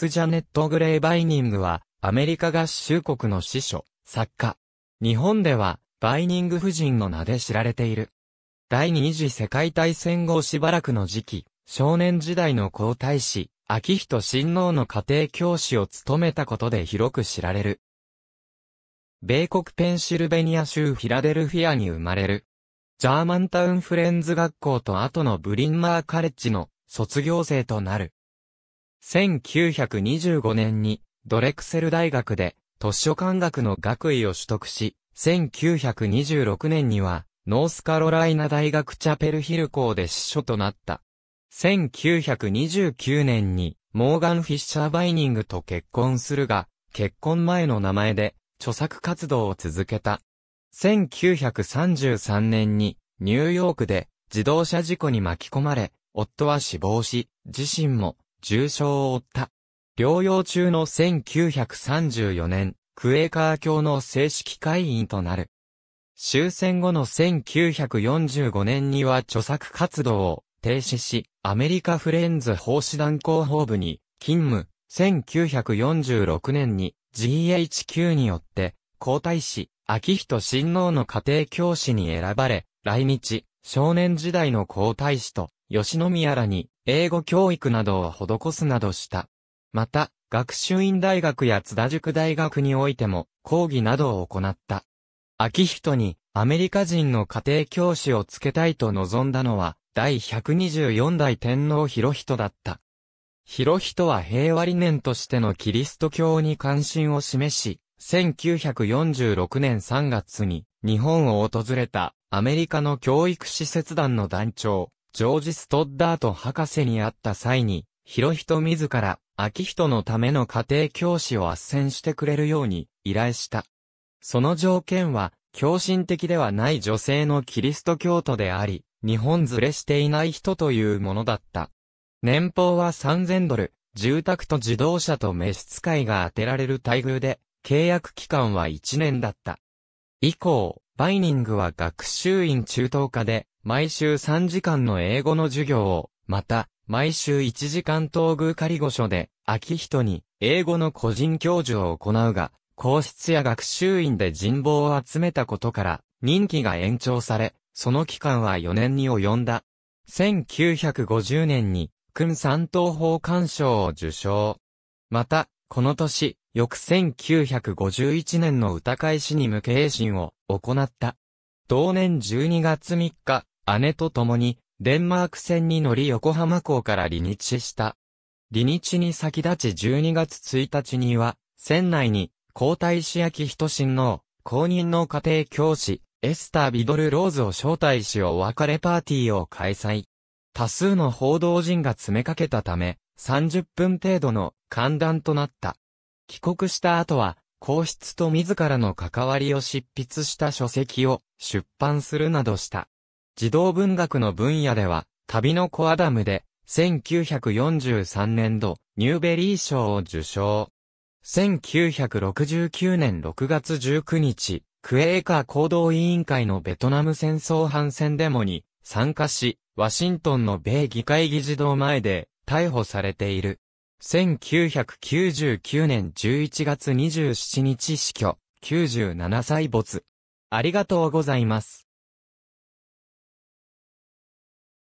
ツ・ジャネット・グレイ・バイニングは、アメリカ合衆国の司書、作家。日本では、バイニング夫人の名で知られている。第二次世界大戦後しばらくの時期、少年時代の皇太子、秋人親王の家庭教師を務めたことで広く知られる。米国ペンシルベニア州フィラデルフィアに生まれる。ジャーマンタウンフレンズ学校と後のブリンマーカレッジの卒業生となる。1925年にドレクセル大学で図書館学の学位を取得し、1926年にはノースカロライナ大学チャペルヒル校で司書となった。1929年にモーガン・フィッシャー・バイニングと結婚するが、結婚前の名前で著作活動を続けた。1933年にニューヨークで自動車事故に巻き込まれ、夫は死亡し、自身も重傷を負った。療養中の1934年、クエーカー教の正式会員となる。終戦後の1945年には著作活動を停止し、アメリカフレンズ奉仕団広報部に勤務、1946年に GHQ によって皇太子、秋人親王の家庭教師に選ばれ、来日、少年時代の皇太子と吉野宮らに英語教育などを施すなどした。また、学習院大学や津田塾大学においても講義などを行った。秋人にアメリカ人の家庭教師をつけたいと望んだのは第124代天皇広人だった。広人は平和理念としてのキリスト教に関心を示し、1946年3月に日本を訪れたアメリカの教育施設団の団長、ジョージ・ストッダート博士に会った際に、ヒ人自ら、秋人のための家庭教師を斡旋してくれるように依頼した。その条件は、狂信的ではない女性のキリスト教徒であり、日本ずれしていない人というものだった。年俸は3000ドル、住宅と自動車と召使いが当てられる待遇で、契約期間は1年だった。以降、バイニングは学習院中等科で、毎週3時間の英語の授業を、また、毎週1時間東宮仮御所で、秋人に、英語の個人教授を行うが、皇室や学習院で人望を集めたことから、任期が延長され、その期間は4年に及んだ。1950年に、君三等法官賞を受賞。また、この年、翌1951年の歌会詩に無形心を行った。同年12月3日、姉と共に、デンマーク船に乗り横浜港から離日した。離日に先立ち12月1日には、船内に、皇太子焼人親王、公認の家庭教師、エスター・ビドル・ローズを招待しお別れパーティーを開催。多数の報道陣が詰めかけたため、30分程度の寒暖となった。帰国した後は、皇室と自らの関わりを執筆した書籍を出版するなどした。児童文学の分野では、旅の子アダムで、1943年度、ニューベリー賞を受賞。1969年6月19日、クエーカー行動委員会のベトナム戦争反戦デモに参加し、ワシントンの米議会議事堂前で逮捕されている。1999年11月27日死去、97歳没。ありがとうございます。